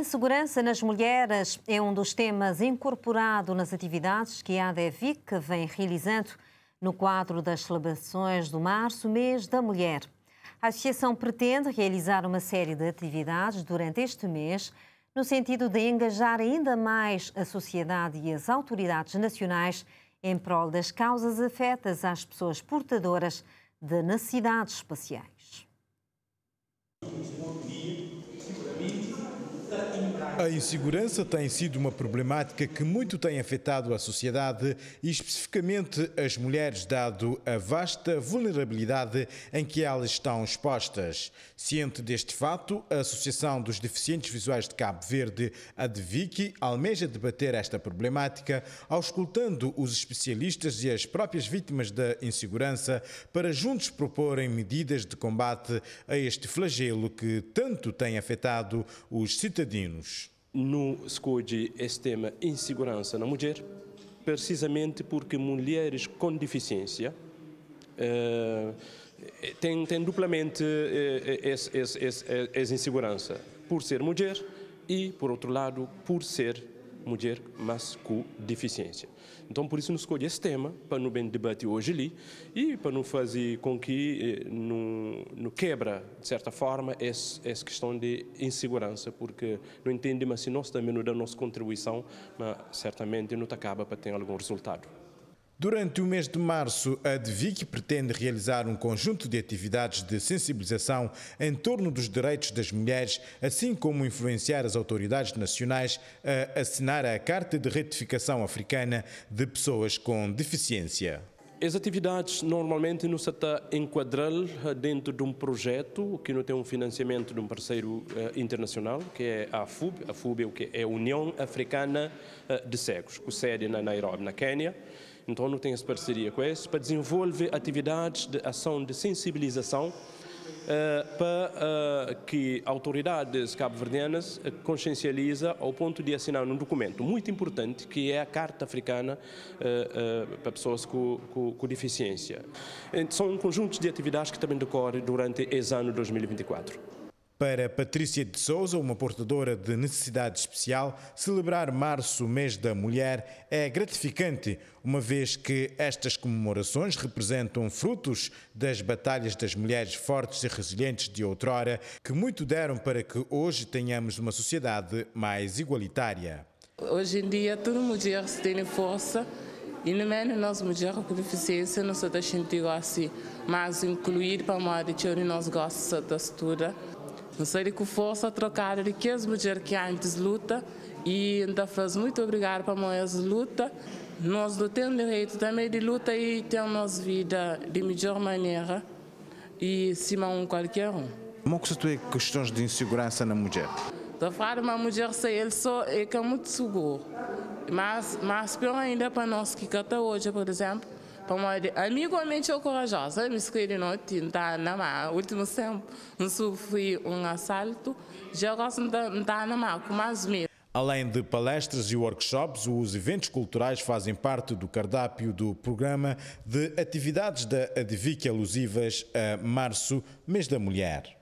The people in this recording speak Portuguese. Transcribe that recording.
Insegurança nas mulheres é um dos temas incorporado nas atividades que a ADEVIC vem realizando no quadro das celebrações do março, mês da mulher. A associação pretende realizar uma série de atividades durante este mês, no sentido de engajar ainda mais a sociedade e as autoridades nacionais em prol das causas afetas às pessoas portadoras de necessidades especiais. A insegurança tem sido uma problemática que muito tem afetado a sociedade e, especificamente, as mulheres, dado a vasta vulnerabilidade em que elas estão expostas. Ciente deste fato, a Associação dos Deficientes Visuais de Cabo Verde, a DVIC, almeja debater esta problemática, auscultando os especialistas e as próprias vítimas da insegurança para juntos proporem medidas de combate a este flagelo que tanto tem afetado afetado os cidadãos. No escolhe este tema insegurança na mulher, precisamente porque mulheres com deficiência uh, têm, têm duplamente eh, essa insegurança, por ser mulher e, por outro lado, por ser mulher mas com deficiência. Então, por isso, nós escolhi esse tema para não bem debater hoje ali e para não fazer com que eh, não, não quebra, de certa forma, essa, questão de insegurança, porque não entende, mas se nós também não damos nossa contribuição, mas, certamente não acaba para ter algum resultado. Durante o mês de março, a DVIC pretende realizar um conjunto de atividades de sensibilização em torno dos direitos das mulheres, assim como influenciar as autoridades nacionais a assinar a Carta de Retificação Africana de Pessoas com Deficiência. As atividades normalmente não se está enquadrar dentro de um projeto que não tem um financiamento de um parceiro eh, internacional, que é a FUB. A FUB é, o que é a União Africana eh, de Cegos, com sede na Nairobi, na Quênia. Então, não tem essa parceria com eles para desenvolver atividades de ação de sensibilização Uh, para uh, que autoridades cabo-verdianas eh, consciencializem ao ponto de assinar um documento muito importante que é a Carta Africana para pessoas com, com, com deficiência. Então, são um conjunto de atividades que também decorre durante esse ano 2024. Para Patrícia de Souza, uma portadora de necessidade especial, celebrar março, mês da mulher, é gratificante, uma vez que estas comemorações representam frutos das batalhas das mulheres fortes e resilientes de outrora, que muito deram para que hoje tenhamos uma sociedade mais igualitária. Hoje em dia, toda mulher tem força e não menos é nós mulheres com deficiência não se deixam de assim, mas incluir para a mulher de nós gosta da estuda. Não sei que força a trocar de que as mulheres que antes luta e ainda faz muito obrigado para nós luta. Nós não temos direito também de luta e temos nossa vida de melhor maneira e cima um qualquer um. Como é que tu questões de insegurança na mulher? Da falar uma mulher se ele só é que é muito seguro. Mas, mas pior ainda para nós que até hoje, por exemplo, como de, amigamente eu corajosa, me escrevi no tinta na ma, último tempo, não sofri um assalto, já gosto de na ma, com mais medo. Além de palestras e workshops, os eventos culturais fazem parte do cardápio do programa de atividades da Advique alusivas a março, mês da mulher.